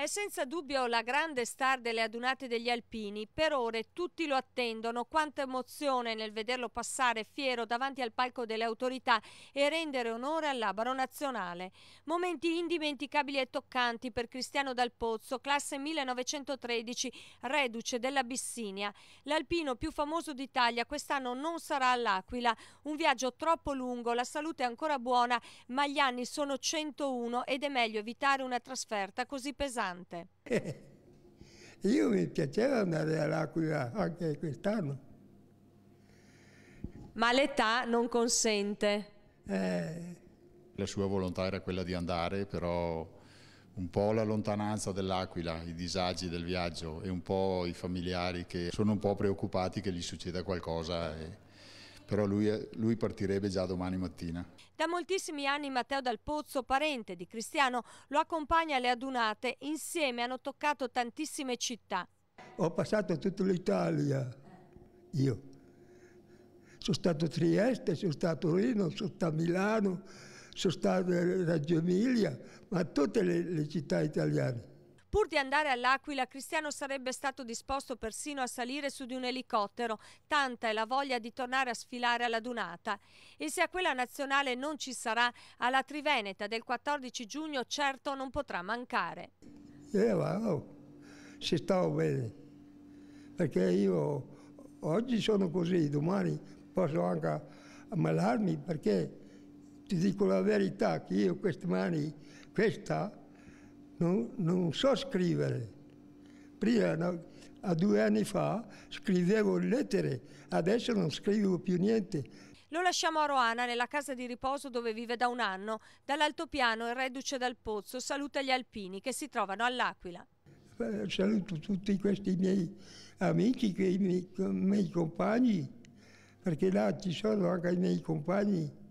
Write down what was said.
È senza dubbio la grande star delle adunate degli alpini, per ore tutti lo attendono, quanta emozione nel vederlo passare fiero davanti al palco delle autorità e rendere onore all'abaro nazionale. Momenti indimenticabili e toccanti per Cristiano Dal Pozzo, classe 1913, reduce dell'Abissinia. L'alpino più famoso d'Italia quest'anno non sarà all'Aquila, un viaggio troppo lungo, la salute è ancora buona, ma gli anni sono 101 ed è meglio evitare una trasferta così pesante importante. Eh, io mi piaceva andare all'Aquila anche quest'anno. Ma l'età non consente. Eh. La sua volontà era quella di andare, però un po' la lontananza dell'Aquila, i disagi del viaggio e un po' i familiari che sono un po' preoccupati che gli succeda qualcosa. E però lui, lui partirebbe già domani mattina. Da moltissimi anni Matteo Dal Pozzo, parente di Cristiano, lo accompagna alle adunate, insieme hanno toccato tantissime città. Ho passato tutta l'Italia, io. Sono stato a Trieste, sono stato a Torino, sono stato a Milano, sono stato a Reggio Emilia, ma tutte le, le città italiane. Pur di andare all'Aquila, Cristiano sarebbe stato disposto persino a salire su di un elicottero, tanta è la voglia di tornare a sfilare alla Dunata. E se a quella nazionale non ci sarà, alla Triveneta del 14 giugno certo non potrà mancare. Eh, wow, si stava bene, perché io oggi sono così, domani posso anche ammalarmi perché ti dico la verità che io queste mani, questa non, non so scrivere. Prima, no, a due anni fa, scrivevo lettere, adesso non scrivo più niente. Lo lasciamo a Roana, nella casa di riposo dove vive da un anno. Dall'altopiano, il reduce dal pozzo, saluta gli alpini che si trovano all'Aquila. Eh, saluto tutti questi miei amici, i miei, i miei compagni, perché là ci sono anche i miei compagni.